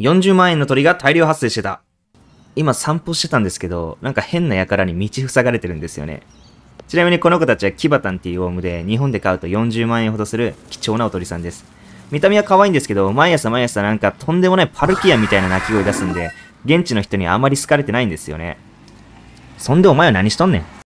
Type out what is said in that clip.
40万円の鳥が大量発生してた。今散歩してたんですけど、なんか変な輩に道塞がれてるんですよね。ちなみにこの子たちはキバタンっていうオウムで、日本で買うと40万円ほどする貴重なお鳥さんです。見た目は可愛いんですけど、毎朝毎朝なんかとんでもないパルキアみたいな鳴き声出すんで、現地の人にあまり好かれてないんですよね。そんでお前は何しとんねん。